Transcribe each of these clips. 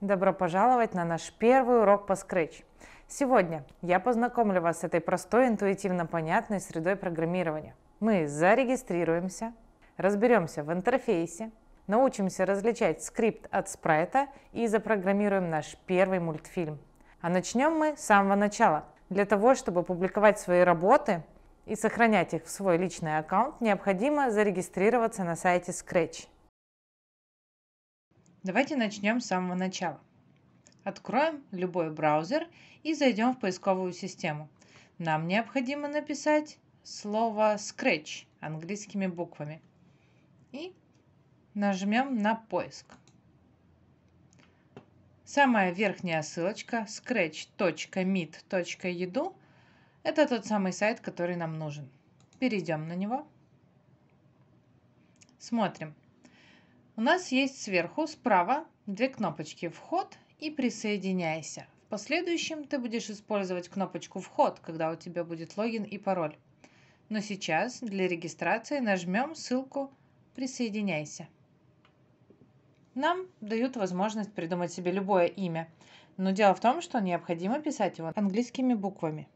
Добро пожаловать на наш первый урок по Scratch. Сегодня я познакомлю вас с этой простой, интуитивно понятной средой программирования. Мы зарегистрируемся, разберемся в интерфейсе, научимся различать скрипт от спрайта и запрограммируем наш первый мультфильм. А начнем мы с самого начала. Для того, чтобы публиковать свои работы и сохранять их в свой личный аккаунт, необходимо зарегистрироваться на сайте Scratch. Давайте начнем с самого начала. Откроем любой браузер и зайдем в поисковую систему. Нам необходимо написать слово Scratch английскими буквами. И нажмем на поиск. Самая верхняя ссылочка scratch.meet.edu – это тот самый сайт, который нам нужен. Перейдем на него. Смотрим. У нас есть сверху справа две кнопочки «Вход» и «Присоединяйся». В последующем ты будешь использовать кнопочку «Вход», когда у тебя будет логин и пароль. Но сейчас для регистрации нажмем ссылку «Присоединяйся». Нам дают возможность придумать себе любое имя, но дело в том, что необходимо писать его английскими буквами.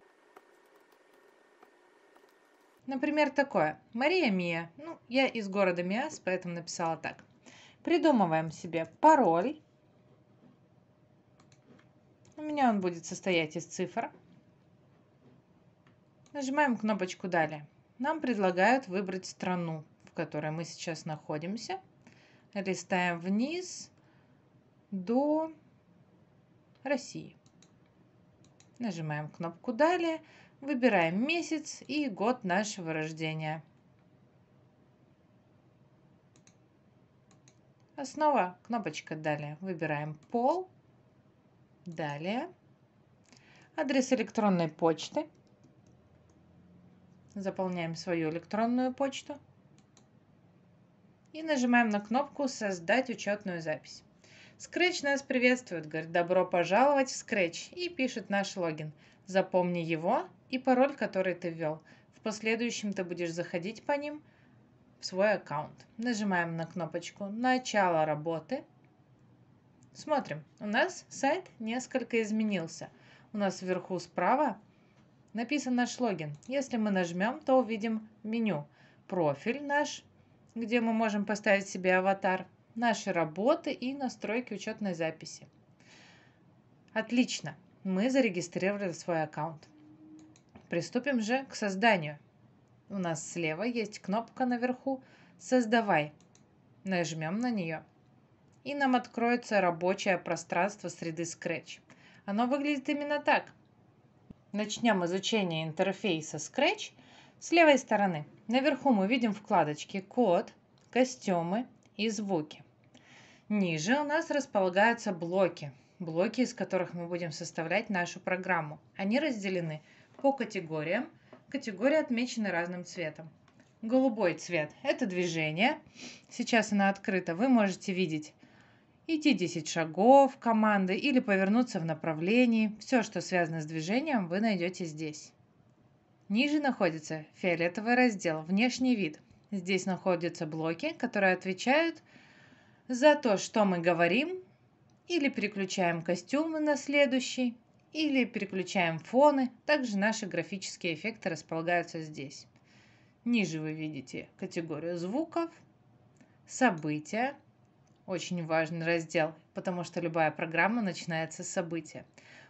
Например, такое. Мария Мия. Ну, я из города Миас, поэтому написала так. Придумываем себе пароль. У меня он будет состоять из цифр. Нажимаем кнопочку «Далее». Нам предлагают выбрать страну, в которой мы сейчас находимся. Листаем вниз до России. Нажимаем кнопку «Далее», выбираем месяц и год нашего рождения – основа кнопочка «Далее». Выбираем «Пол». Далее. Адрес электронной почты. Заполняем свою электронную почту. И нажимаем на кнопку «Создать учетную запись». Scratch нас приветствует, говорит «Добро пожаловать в Scratch» и пишет наш логин. Запомни его и пароль, который ты ввел. В последующем ты будешь заходить по ним – свой аккаунт. Нажимаем на кнопочку «Начало работы». Смотрим, у нас сайт несколько изменился. У нас вверху справа написан наш логин. Если мы нажмем, то увидим меню «Профиль наш», где мы можем поставить себе аватар, «Наши работы» и «Настройки учетной записи». Отлично, мы зарегистрировали свой аккаунт. Приступим же к созданию у нас слева есть кнопка наверху «Создавай». Нажмем на нее. И нам откроется рабочее пространство среды Scratch. Оно выглядит именно так. Начнем изучение интерфейса Scratch с левой стороны. Наверху мы видим вкладочки «Код», «Костюмы» и «Звуки». Ниже у нас располагаются блоки, блоки, из которых мы будем составлять нашу программу. Они разделены по категориям – Категории отмечены разным цветом. Голубой цвет – это движение. Сейчас она открыта. Вы можете видеть идти 10 шагов команды или повернуться в направлении. Все, что связано с движением, вы найдете здесь. Ниже находится фиолетовый раздел «Внешний вид». Здесь находятся блоки, которые отвечают за то, что мы говорим, или переключаем костюмы на следующий или переключаем фоны. Также наши графические эффекты располагаются здесь. Ниже вы видите категорию звуков, события. Очень важный раздел, потому что любая программа начинается с события.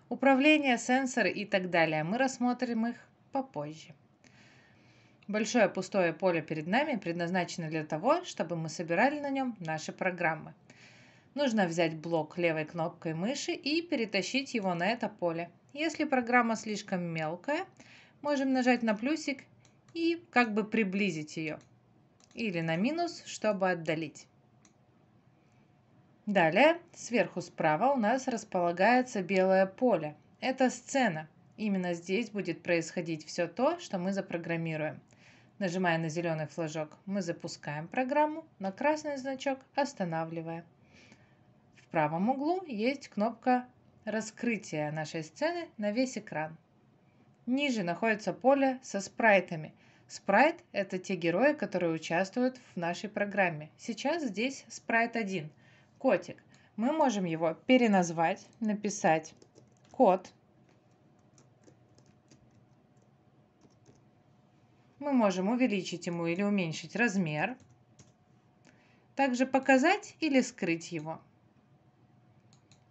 Управление, сенсоры и так далее. Мы рассмотрим их попозже. Большое пустое поле перед нами предназначено для того, чтобы мы собирали на нем наши программы – Нужно взять блок левой кнопкой мыши и перетащить его на это поле. Если программа слишком мелкая, можем нажать на плюсик и как бы приблизить ее. Или на минус, чтобы отдалить. Далее, сверху справа у нас располагается белое поле. Это сцена. Именно здесь будет происходить все то, что мы запрограммируем. Нажимая на зеленый флажок, мы запускаем программу, на красный значок останавливаем правом углу есть кнопка раскрытия нашей сцены на весь экран. Ниже находится поле со спрайтами. Спрайт – это те герои, которые участвуют в нашей программе. Сейчас здесь спрайт 1 – котик. Мы можем его переназвать, написать код. Мы можем увеличить ему или уменьшить размер. Также показать или скрыть его.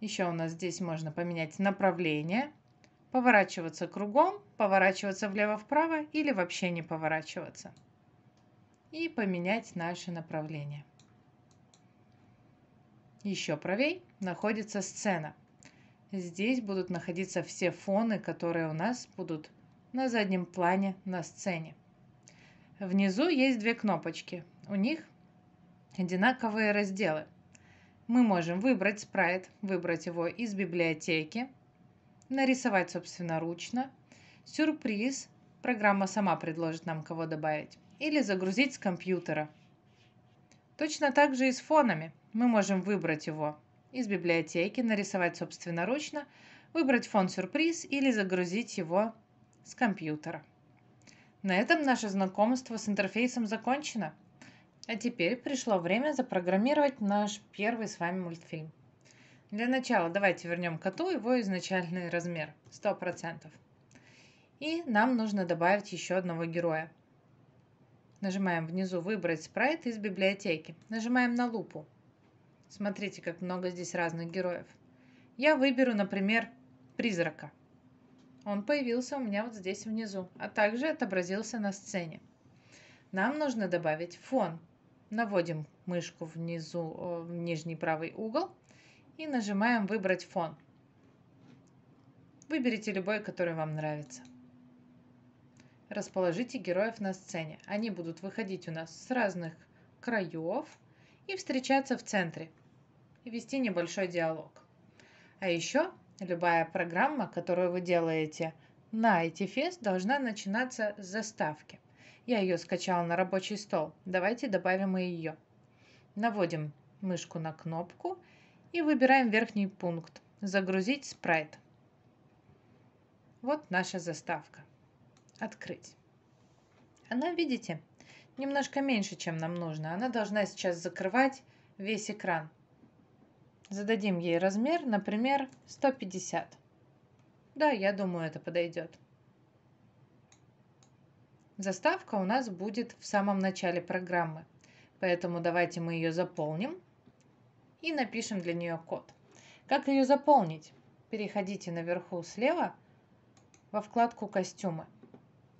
Еще у нас здесь можно поменять направление, поворачиваться кругом, поворачиваться влево-вправо или вообще не поворачиваться. И поменять наше направление. Еще правей находится сцена. Здесь будут находиться все фоны, которые у нас будут на заднем плане на сцене. Внизу есть две кнопочки. У них одинаковые разделы мы можем выбрать спрайт, выбрать его из библиотеки, нарисовать собственноручно. Сюрприз. Программа сама предложит нам кого добавить. Или загрузить с компьютера. Точно так же и с фонами. Мы можем выбрать его из библиотеки, нарисовать собственноручно, выбрать фон сюрприз или загрузить его с компьютера. На этом наше знакомство с интерфейсом закончено. А теперь пришло время запрограммировать наш первый с вами мультфильм. Для начала давайте вернем коту его изначальный размер 100%. И нам нужно добавить еще одного героя. Нажимаем внизу «Выбрать спрайт из библиотеки». Нажимаем на лупу. Смотрите, как много здесь разных героев. Я выберу, например, призрака. Он появился у меня вот здесь внизу, а также отобразился на сцене. Нам нужно добавить фон – Наводим мышку внизу, э, в нижний правый угол и нажимаем «Выбрать фон». Выберите любой, который вам нравится. Расположите героев на сцене. Они будут выходить у нас с разных краев и встречаться в центре и вести небольшой диалог. А еще любая программа, которую вы делаете на IT-фест, должна начинаться с заставки. Я ее скачала на рабочий стол. Давайте добавим и ее. Наводим мышку на кнопку и выбираем верхний пункт «Загрузить спрайт». Вот наша заставка. Открыть. Она, видите, немножко меньше, чем нам нужно. Она должна сейчас закрывать весь экран. Зададим ей размер, например, 150. Да, я думаю, это подойдет. Заставка у нас будет в самом начале программы, поэтому давайте мы ее заполним и напишем для нее код. Как ее заполнить? Переходите наверху слева во вкладку «Костюмы».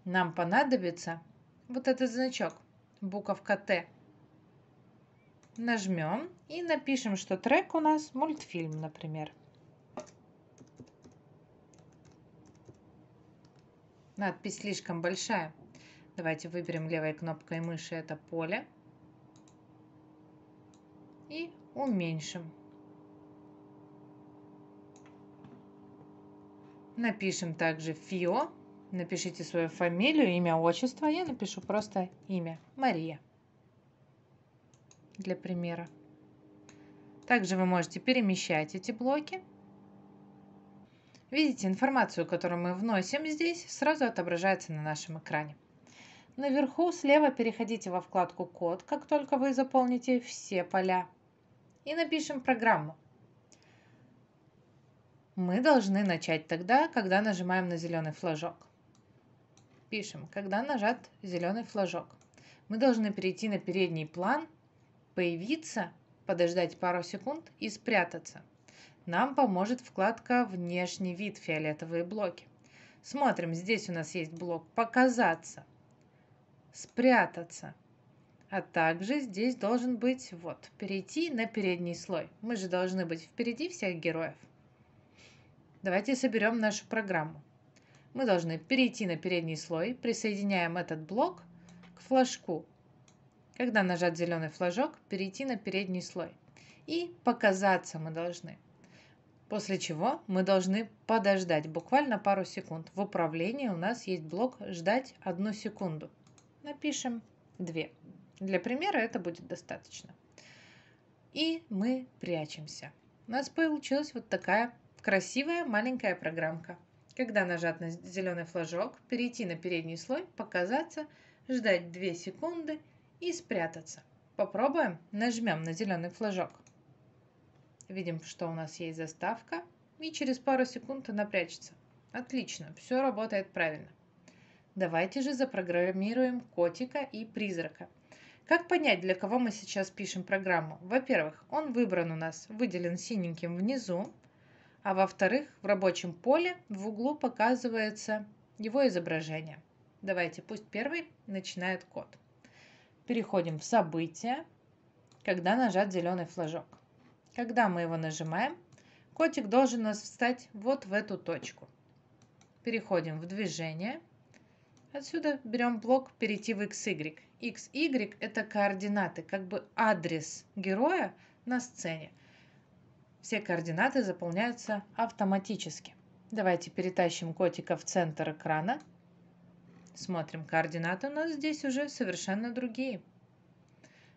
Нам понадобится вот этот значок, буковка «Т». Нажмем и напишем, что трек у нас мультфильм, например. Надпись слишком большая. Давайте выберем левой кнопкой мыши это поле и уменьшим. Напишем также ФИО. Напишите свою фамилию, имя, отчество. Я напишу просто имя Мария для примера. Также вы можете перемещать эти блоки. Видите, информацию, которую мы вносим здесь, сразу отображается на нашем экране. Наверху слева переходите во вкладку «Код», как только вы заполните все поля. И напишем программу. Мы должны начать тогда, когда нажимаем на зеленый флажок. Пишем, когда нажат зеленый флажок. Мы должны перейти на передний план, появиться, подождать пару секунд и спрятаться. Нам поможет вкладка «Внешний вид» фиолетовые блоки. Смотрим, здесь у нас есть блок «Показаться» спрятаться. А также здесь должен быть, вот, перейти на передний слой. Мы же должны быть впереди всех героев. Давайте соберем нашу программу. Мы должны перейти на передний слой, присоединяем этот блок к флажку. Когда нажать зеленый флажок, перейти на передний слой. И показаться мы должны. После чего мы должны подождать буквально пару секунд. В управлении у нас есть блок «Ждать одну секунду» напишем 2. Для примера это будет достаточно. И мы прячемся. У нас получилась вот такая красивая маленькая программка. Когда нажать на зеленый флажок, перейти на передний слой, показаться, ждать 2 секунды и спрятаться. Попробуем, нажмем на зеленый флажок. Видим, что у нас есть заставка и через пару секунд она прячется. Отлично, все работает правильно. Давайте же запрограммируем котика и призрака. Как понять, для кого мы сейчас пишем программу? Во-первых, он выбран у нас, выделен синеньким внизу, а во-вторых, в рабочем поле в углу показывается его изображение. Давайте, пусть первый начинает код. Переходим в события, когда нажат зеленый флажок. Когда мы его нажимаем, котик должен нас встать вот в эту точку. Переходим в движение – Отсюда берем блок перейти в xy. xy – это координаты, как бы адрес героя на сцене. Все координаты заполняются автоматически. Давайте перетащим котика в центр экрана. Смотрим, координаты у нас здесь уже совершенно другие.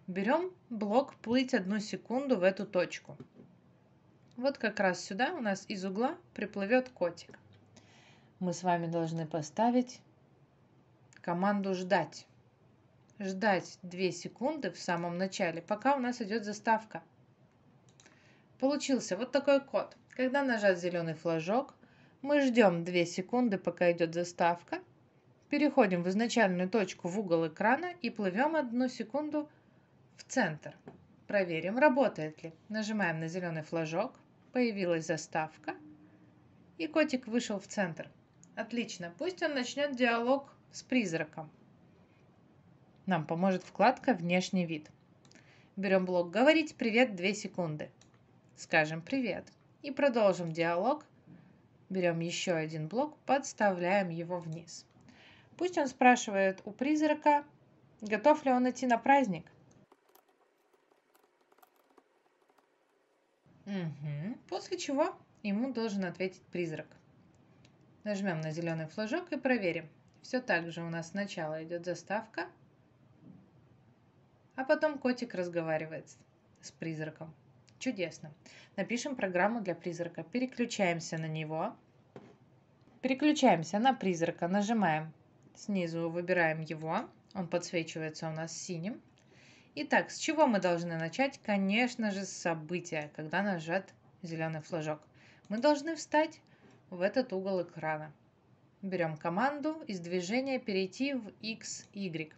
Берем блок «Плыть одну секунду» в эту точку. Вот как раз сюда у нас из угла приплывет котик. Мы с вами должны поставить команду «Ждать». Ждать 2 секунды в самом начале, пока у нас идет заставка. Получился вот такой код. Когда нажат зеленый флажок, мы ждем 2 секунды, пока идет заставка. Переходим в изначальную точку в угол экрана и плывем одну секунду в центр. Проверим, работает ли. Нажимаем на зеленый флажок, появилась заставка, и котик вышел в центр. Отлично, пусть он начнет диалог с призраком. Нам поможет вкладка «Внешний вид». Берем блок «Говорить привет» 2 секунды. Скажем «Привет» и продолжим диалог. Берем еще один блок, подставляем его вниз. Пусть он спрашивает у призрака, готов ли он идти на праздник. Угу. После чего ему должен ответить призрак. Нажмем на зеленый флажок и проверим. Все так же у нас сначала идет заставка, а потом котик разговаривает с призраком. Чудесно. Напишем программу для призрака. Переключаемся на него. Переключаемся на призрака. Нажимаем снизу, выбираем его. Он подсвечивается у нас синим. Итак, с чего мы должны начать? Конечно же, с события, когда нажат зеленый флажок. Мы должны встать в этот угол экрана. Берем команду из движения перейти в x, y.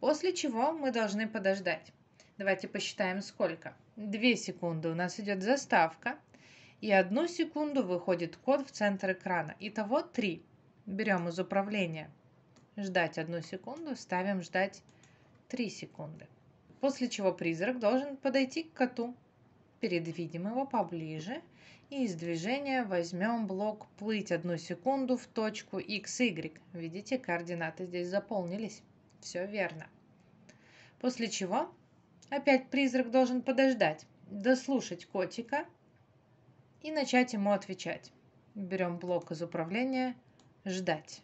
После чего мы должны подождать. Давайте посчитаем сколько. 2 секунды у нас идет заставка. И одну секунду выходит код в центр экрана. Итого 3. Берем из управления. Ждать одну секунду, ставим ждать 3 секунды. После чего призрак должен подойти к коту его поближе и из движения возьмем блок плыть одну секунду в точку x, y. Видите, координаты здесь заполнились. Все верно. После чего опять призрак должен подождать, дослушать котика и начать ему отвечать. Берем блок из управления «Ждать».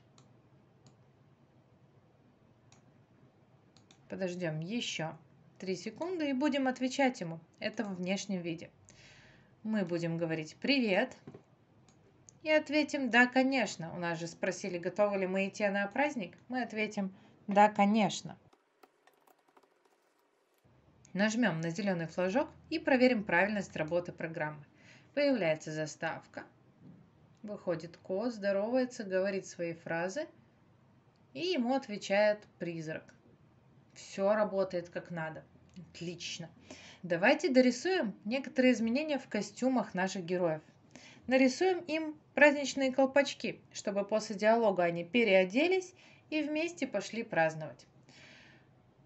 Подождем еще 3 секунды и будем отвечать ему. Это в внешнем виде. Мы будем говорить «Привет», и ответим «Да, конечно». У нас же спросили, готовы ли мы идти на праздник. Мы ответим «Да, конечно». Нажмем на зеленый флажок и проверим правильность работы программы. Появляется заставка. Выходит кот, здоровается, говорит свои фразы. И ему отвечает призрак. Все работает как надо. Отлично. Давайте дорисуем некоторые изменения в костюмах наших героев. Нарисуем им праздничные колпачки, чтобы после диалога они переоделись и вместе пошли праздновать.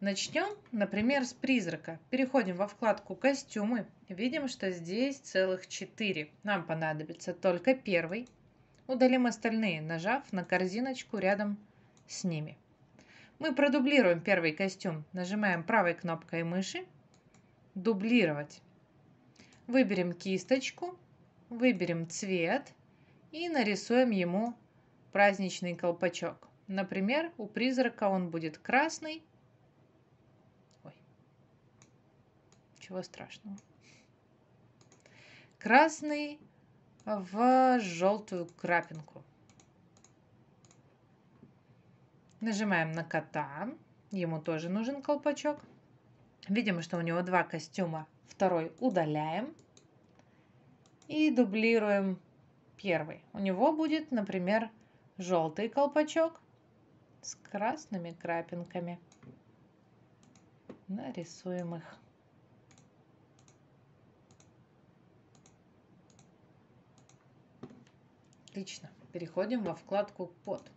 Начнем, например, с призрака. Переходим во вкладку «Костюмы». Видим, что здесь целых четыре. Нам понадобится только первый. Удалим остальные, нажав на корзиночку рядом с ними. Мы продублируем первый костюм. Нажимаем правой кнопкой мыши. Дублировать. Выберем кисточку, выберем цвет и нарисуем ему праздничный колпачок. Например, у призрака он будет красный. Ой, чего страшного. Красный в желтую крапинку. Нажимаем на кота. Ему тоже нужен колпачок. Видим, что у него два костюма. Второй удаляем. И дублируем первый. У него будет, например, желтый колпачок с красными крапинками. Нарисуем их. Отлично. Переходим во вкладку «Под».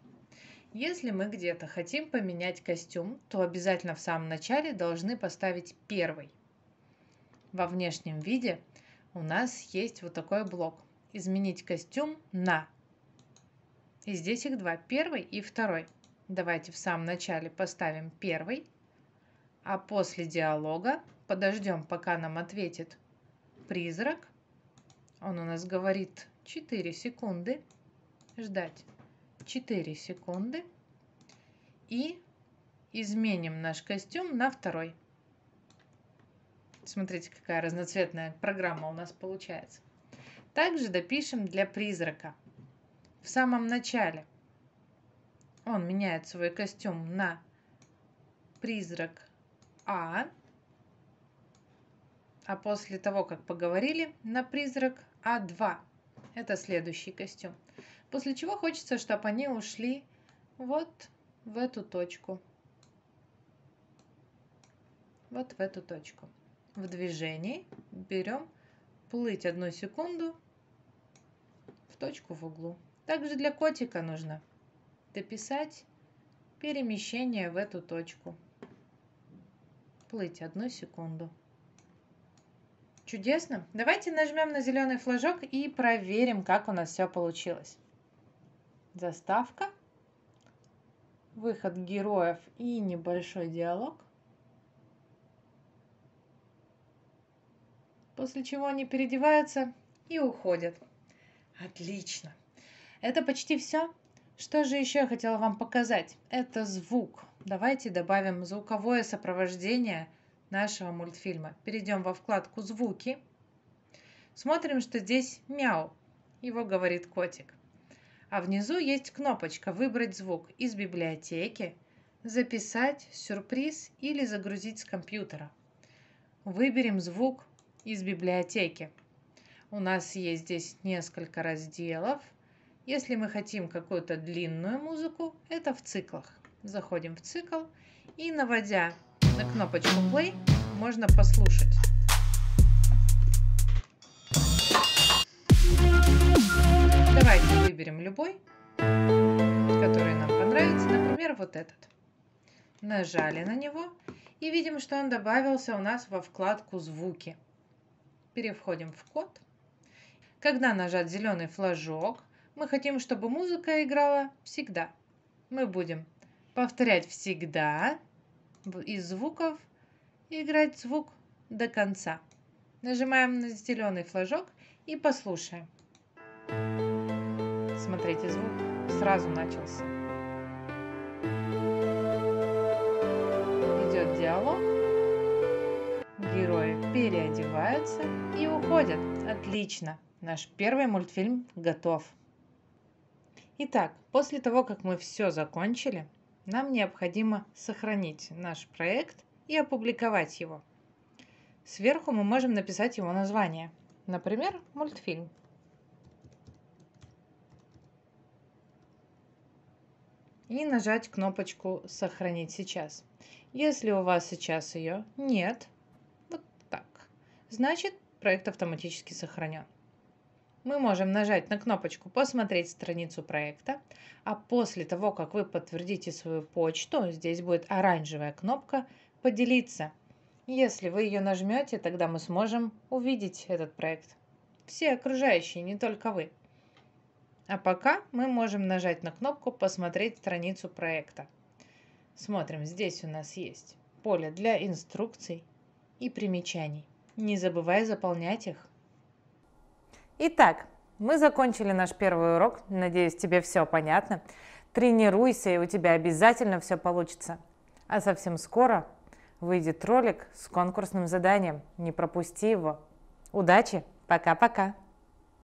Если мы где-то хотим поменять костюм, то обязательно в самом начале должны поставить первый. Во внешнем виде у нас есть вот такой блок. Изменить костюм на. И здесь их два. Первый и второй. Давайте в самом начале поставим первый, а после диалога подождем, пока нам ответит призрак. Он у нас говорит 4 секунды ждать. 4 секунды и изменим наш костюм на второй. Смотрите, какая разноцветная программа у нас получается. Также допишем для призрака. В самом начале он меняет свой костюм на призрак А, а после того, как поговорили, на призрак А2. Это следующий костюм. После чего хочется, чтобы они ушли вот в эту точку. Вот в эту точку. В движении берем плыть одну секунду в точку в углу. Также для котика нужно дописать перемещение в эту точку. Плыть одну секунду. Чудесно. Давайте нажмем на зеленый флажок и проверим, как у нас все получилось заставка, выход героев и небольшой диалог. После чего они переодеваются и уходят. Отлично. Это почти все. Что же еще я хотела вам показать? Это звук. Давайте добавим звуковое сопровождение нашего мультфильма. Перейдем во вкладку «Звуки». Смотрим, что здесь мяу. Его говорит котик а внизу есть кнопочка «Выбрать звук» из библиотеки, «Записать», «Сюрприз» или «Загрузить с компьютера». Выберем звук из библиотеки. У нас есть здесь несколько разделов. Если мы хотим какую-то длинную музыку, это в циклах. Заходим в цикл и, наводя на кнопочку «Play», можно послушать. Давайте выберем любой, который нам понравится. Например, вот этот. Нажали на него и видим, что он добавился у нас во вкладку «Звуки». Переходим в код. Когда нажат зеленый флажок, мы хотим, чтобы музыка играла всегда. Мы будем повторять всегда из звуков играть звук до конца. Нажимаем на зеленый флажок и послушаем. Смотрите, звук сразу начался. Идет диалог. Герои переодеваются и уходят. Отлично! Наш первый мультфильм готов. Итак, после того, как мы все закончили, нам необходимо сохранить наш проект и опубликовать его. Сверху мы можем написать его название. Например, мультфильм – и нажать кнопочку «Сохранить сейчас». Если у вас сейчас ее нет, вот так, значит проект автоматически сохранен. Мы можем нажать на кнопочку «Посмотреть страницу проекта», а после того, как вы подтвердите свою почту, здесь будет оранжевая кнопка «Поделиться». Если вы ее нажмете, тогда мы сможем увидеть этот проект. Все окружающие, не только вы. А пока мы можем нажать на кнопку «Посмотреть страницу проекта». Смотрим, здесь у нас есть поле для инструкций и примечаний. Не забывай заполнять их. Итак, мы закончили наш первый урок. Надеюсь, тебе все понятно. Тренируйся, и у тебя обязательно все получится. А совсем скоро выйдет ролик с конкурсным заданием. Не пропусти его. Удачи! Пока-пока!